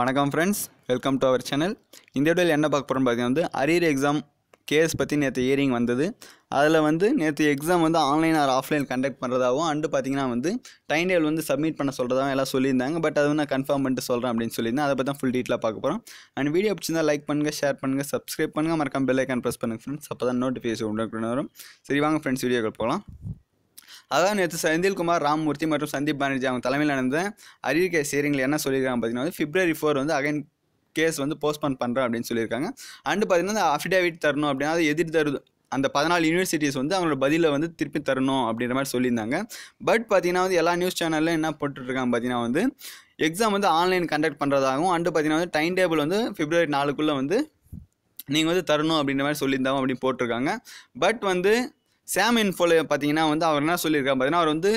வணக்கம் friends welcome to our channel இந்த வீடியோவில் என்ன பார்க்க போகிறோம்னு பார்த்தீங்கன்னா வந்து அரியர் எக்ஸாம் கேஸ் பற்றி நேற்று இயரிங் வந்தது அதில் வந்து நேற்று எக்ஸாம் வந்து ஆன்லைன் ஆர் ஆஃப்லைன் கண்டக்ட் பண்ணுறதாகவும் அண்டு பார்த்தீங்கன்னா வந்து டைம் டேபிள் வந்து சப்மிட் பண்ண சொல்கிறதாகவும் எல்லாம் சொல்லியிருந்தாங்க பட் அது நான் கன்ஃபார்ம் பண்ணிட்டு சொல்கிறேன் அப்படின்னு சொல்லியிருந்தேன் அதை பற்றி தான் ஃபுல் டீட்டெயிலாக பார்க்க போகிறோம் அண்ட் வீடியோ பிடிச்சிருந்தால் லைக் பண்ணுங்கள் ஷேர் பண்ணுங்கள் சப்ஸ்கிரைப் பண்ணுங்கள் மறக்காம பெல் ஐக்கான் ப்ரெஸ் பண்ணுங்கள் ஃப்ரெண்ட்ஸ் அப்போ தான் நோட்டிஃபிகேஷன் உண்டு வரும் சரி வாங்க ஃப்ரெண்ட்ஸ் வீடியோக்கள் போகலாம் அதான் நேற்று செந்தில்குமார் ராமமூர்த்தி மற்றும் சந்தீப் பானர்ஜி அவங்க தலைமையில் நடந்த அறிவிக்கை சேரிங்கில் என்ன சொல்லியிருக்காங்க பார்த்தீங்கன்னா வந்து பிப்ரவரி ஃபோர் வந்து அகைன் கேஸ் வந்து போஸ்ட்போன் பண்ணுறேன் அப்படின்னு சொல்லியிருக்காங்க அண்டு பார்த்தீங்கன்னா அந்த அஃபிடேவிட் தரணும் அப்படின்னா அது எதிர் தருது அந்த பதினாலு யூனிவர்சிட்டிஸ் வந்து அவங்களோட பதிலில் வந்து திருப்பி தரணும் அப்படின்ற மாதிரி சொல்லியிருந்தாங்க பட் பார்த்தீங்கன்னா வந்து எல்லா நியூஸ் சேனலில் என்ன போட்டுட்ருக்காங்க பார்த்தீங்கன்னா வந்து எக்ஸாம் வந்து ஆன்லைன் கண்டக்ட் பண்ணுறதாகவும் அண்டு பார்த்தீங்கன்னா வந்து டைம் டேபிள் வந்து பிப்ரவரி நாலுக்குள்ளே வந்து நீங்கள் வந்து தரணும் அப்படின்ற மாதிரி சொல்லியிருந்தாங்க அப்படின்னு போட்டிருக்காங்க பட் வந்து சாம் இன்ஃபோல பார்த்தீங்கன்னா வந்து அவர் என்ன சொல்லியிருக்காரு பார்த்தீங்கன்னா அவர் வந்து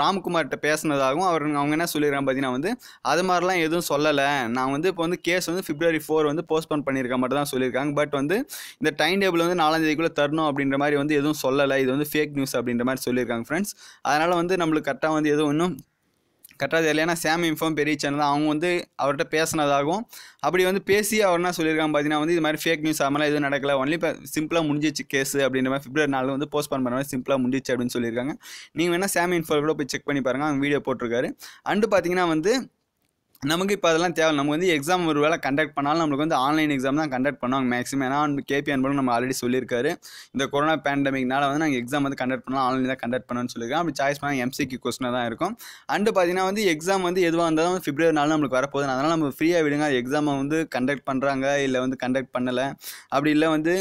ராம்குமார்கிட்ட பேசினதாகவும் அவர் அவங்க என்ன சொல்லியிருக்காங்க பார்த்தீங்கன்னா வந்து அது மாதிரிலாம் எதுவும் சொல்லலை நான் வந்து இப்போ வந்து கேஸ் வந்து பிப்ரவரி ஃபோர் வந்து போஸ்ட்போன் பண்ணியிருக்க மாதிரி தான் சொல்லியிருக்காங்க பட் வந்து இந்த டைம் டேபிள் வந்து நாலாந்தேதிக்குள்ளே தரணும் அப்படின்ற மாதிரி வந்து எதுவும் சொல்லலை இது வந்து ஃபேக் நியூஸ் அப்படின்ற மாதிரி சொல்லியிருக்காங்க ஃப்ரெண்ட்ஸ் அதனால் வந்து நம்மளுக்கு கரெக்டாக வந்து எதுவும் இன்னும் கட்டுறது இல்லைன்னா சாம் இன்ஃபார்ம் பெரிய சேனல் தான் அவங்க வந்து அவர்கிட்ட பேசினதாகவும் அப்படி வந்து பேசி அவர் என்ன சொல்லியிருக்காங்க பார்த்தீங்கன்னா வந்து இது மாதிரி ஃபேக் நியூஸ் மாதிரிலாம் எதுவும் நடக்கல ஒன்லி இப்போ சிம்பிளாக முடிஞ்சிச்சு கேஸ் அப்படின்ற மாதிரி பிப்ரவரி நாலு வந்து போஸ்ட் பண்ண மாதிரி சிம்பிளாக முடிஞ்சிச்சு அப்படின்னு சொல்லியிருக்காங்க நீங்கள் வேணால் சாம் இன்ஃபார் கூட போய் செக் பண்ணி பாருங்கள் அவங்க வீடியோ போட்டிருக்காரு அண்டு பார்த்தீங்கன்னா வந்து நமக்கு இப்போ அதெல்லாம் தேவை நம்ம வந்து எக்ஸாம் ஒரு வேலை கண்டக்ட் பண்ணாலும் நம்மளுக்கு வந்து ஆன்லைன் எக்ஸாம் தான் கண்டக்ட் பண்ணுவாங்க மேக்ஸிமம் ஏன்னா கேபி அன்பலும் நம்ம ஆல்ரெடி சொல்லியிருக்காரு இந்த கொரோனா பேண்டமிக்னால வந்து நாங்கள் எக்ஸாம் வந்து கண்டக்ட் பண்ணலாம் ஆன்லைன் தான் கண்டக்ட் பண்ணணும்னு சொல்லியிருக்கோம் அப்படி சாய்ஸ் பண்ணால் எம்சிக்கு கொஸ்டினாக தான் இருக்கும் அண்டு பார்த்தீங்கன்னா வந்து எக்ஸாம் வந்து எதுவாக இருந்தாலும் வந்து பிப்ரவரி நாள் நம்மளுக்கு வரப்போகுது அதனால் நம்ம ஃப்ரீயாக விடுங்க எக்ஸாமை வந்து கண்டக்ட் பண்ணுறாங்க இல்லை வந்து கண்டக்ட் பண்ணலை அப்படி இல்லை வந்து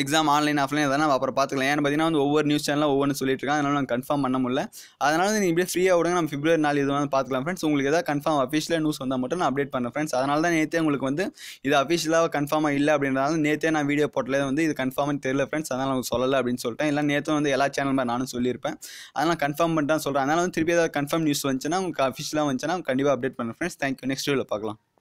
எக்ஸாம் ஆன்லைன் ஆஃப்லைன் எதனா அப்புறம் பார்த்துக்கலாம் ஏன்னு பார்த்தீங்கன்னா வந்து ஒவ்வொரு நியூஸ் சேனலும் ஒவ்வொன்று சொல்லிட்டு இருக்காங்க அதனால் நான் கன்ஃபார்ம் பண்ண முடியல அதனால் நீங்கள் இப்படி ஃப்ரீயாக விடுங்க நம்ம பிப்ரவரி நாள் இது வந்து பார்த்துக்கலாம் ஃப்ரெண்ட்ஸ் உங்களுக்கு எதாவது கன்ஃபார்ம் அஃபிஷியல் நியூஸ் வந்தால் மட்டும் நான் அப்டேட் பண்ணேன் ஃப்ரெண்ட்ஸ் அதனால தான் நேற்று உங்களுக்கு வந்து இது அஃபிஷியலாக கன்ஃபார்மாக இல்லை அப்படின்றதால நேற்றே நான் வீடியோ போட்டலே வந்து இது கன்ஃபார்ம்னு தெரியல ஃப்ரெண்ட்ஸ் அதனால் உங்களுக்கு சொல்லலை அப்படின்னு சொல்லிட்டேன் இல்லை நேற்று வந்து எல்லா சேனல் நானும் சொல்லியிருப்பேன் அதனால் கன்ஃபார்ம் பண்ணிட்டு சொல்கிறேன் அதனால் வந்து திருப்பி ஏதாவது கன்ஃபார்ம் நியூஸ் வந்துச்சுன்னா உங்களுக்கு அஃபிஷியலாக வந்துச்சுன்னா கண்டிப்பாக அப்டேட் பண்ணேன் ஃப்ரெண்ட்ஸ் தேங்க்யூ நெக்ஸ்ட் வீடியோவில் பார்க்கலாம்